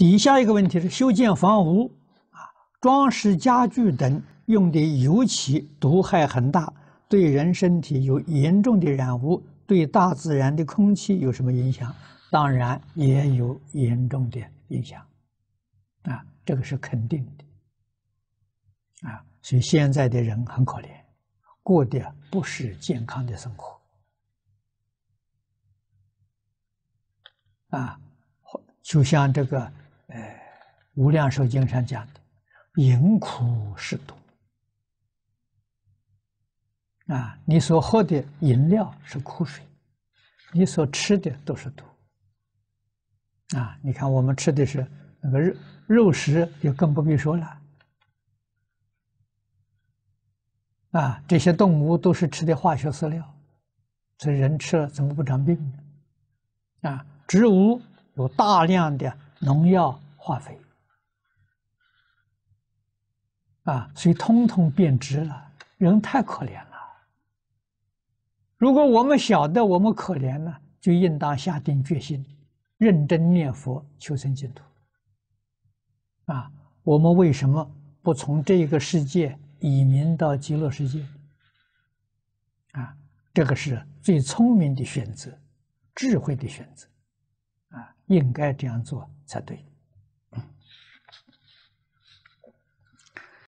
底下一个问题是修建房屋、啊装饰家具等用的油漆毒害很大，对人身体有严重的染污，对大自然的空气有什么影响？当然也有严重的影响，啊，这个是肯定的，啊，所以现在的人很可怜，过的不是健康的生活，啊，就像这个。无量寿经上讲的，饮苦是毒。啊，你所喝的饮料是苦水，你所吃的都是毒。啊，你看我们吃的是那个肉肉食，就更不必说了。啊，这些动物都是吃的化学饲料，这人吃了怎么不长病呢？啊，植物有大量的农药化肥。啊，所以通通变质了，人太可怜了。如果我们晓得我们可怜呢，就应当下定决心，认真念佛，求生净土。啊，我们为什么不从这个世界移民到极乐世界？啊，这个是最聪明的选择，智慧的选择，啊，应该这样做才对。